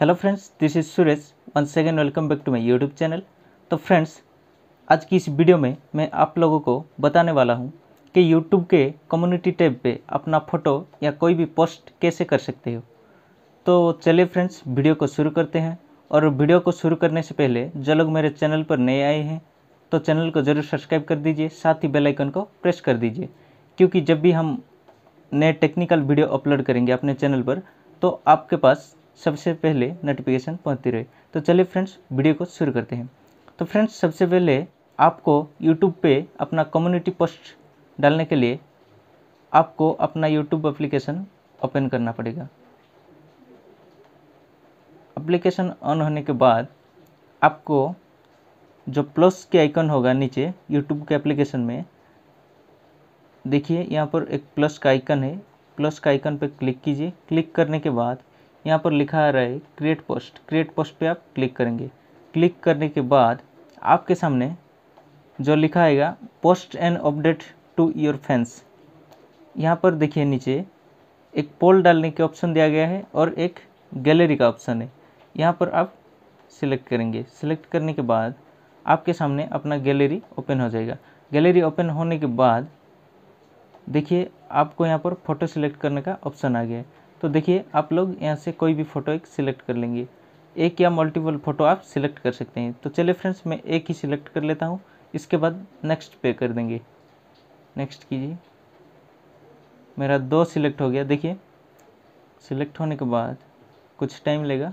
hello friends this is Suresh one second welcome back to my YouTube channel तो friends आज की इस video में मैं आप लोगों को बताने वाला हूँ कि यूट्यूब के कम्युनिटी टैब पे अपना फ़ोटो या कोई भी पोस्ट कैसे कर सकते हो तो चलिए फ्रेंड्स वीडियो को शुरू करते हैं और वीडियो को शुरू करने से पहले जो लोग मेरे चैनल पर नए आए हैं तो चैनल को ज़रूर सब्सक्राइब कर दीजिए साथ ही बेलाइकन को प्रेस कर दीजिए क्योंकि जब भी हम नए टेक्निकल वीडियो अपलोड करेंगे अपने चैनल पर तो आपके पास सबसे पहले नोटिफिकेशन पहुँचती रहे तो चलिए फ्रेंड्स वीडियो को शुरू करते हैं तो फ्रेंड्स सबसे पहले आपको यूट्यूब पे अपना कम्युनिटी पोस्ट डालने के लिए आपको अपना यूट्यूब एप्लीकेशन ओपन करना पड़ेगा एप्लीकेशन ऑन होने के बाद आपको जो प्लस के आइकन होगा नीचे यूट्यूब के एप्लीकेशन में देखिए यहाँ पर एक प्लस का आइकन है प्लस का आइकन पर क्लिक कीजिए क्लिक करने के बाद यहाँ पर लिखा आ रहा है क्रिएट पोस्ट क्रिएट पोस्ट पे आप क्लिक करेंगे क्लिक करने के बाद आपके सामने जो लिखा आएगा post and update to your fans यहाँ पर देखिए नीचे एक पोल डालने के ऑप्शन दिया गया है और एक गैलरी का ऑप्शन है यहाँ पर आप सिलेक्ट करेंगे सिलेक्ट करने के बाद आपके सामने अपना गैलरी ओपन हो जाएगा गैलरी ओपन होने के बाद देखिए आपको यहाँ पर फोटो सिलेक्ट करने का ऑप्शन आ गया है तो देखिए आप लोग यहाँ से कोई भी फ़ोटो एक सिलेक्ट कर लेंगे एक या मल्टीपल फ़ोटो आप सिलेक्ट कर सकते हैं तो चलिए फ्रेंड्स मैं एक ही सिलेक्ट कर लेता हूँ इसके बाद नेक्स्ट पे कर देंगे नेक्स्ट कीजिए मेरा दो सिलेक्ट हो गया देखिए सिलेक्ट होने के बाद कुछ टाइम लेगा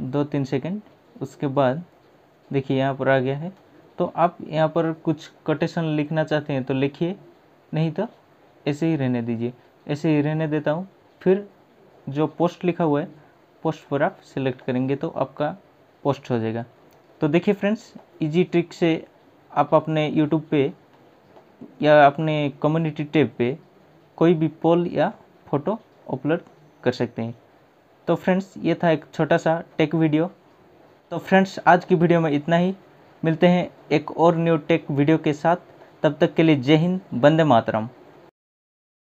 दो तीन सेकंड उसके बाद देखिए यहाँ पर आ गया है तो आप यहाँ पर कुछ कोटेशन लिखना चाहते हैं तो लिखिए नहीं तो ऐसे ही रहने दीजिए ऐसे ही रहने देता हूँ फिर जो पोस्ट लिखा हुआ है पोस्ट पर आप सिलेक्ट करेंगे तो आपका पोस्ट हो जाएगा तो देखिए फ्रेंड्स इजी ट्रिक से आप अपने यूट्यूब पे या अपने कम्युनिटी टैब पे कोई भी पोल या फोटो अपलोड कर सकते हैं तो फ्रेंड्स ये था एक छोटा सा टेक वीडियो तो फ्रेंड्स आज की वीडियो में इतना ही मिलते हैं एक और न्यू टेक वीडियो के साथ तब तक के लिए जय हिंद बंदे मातरम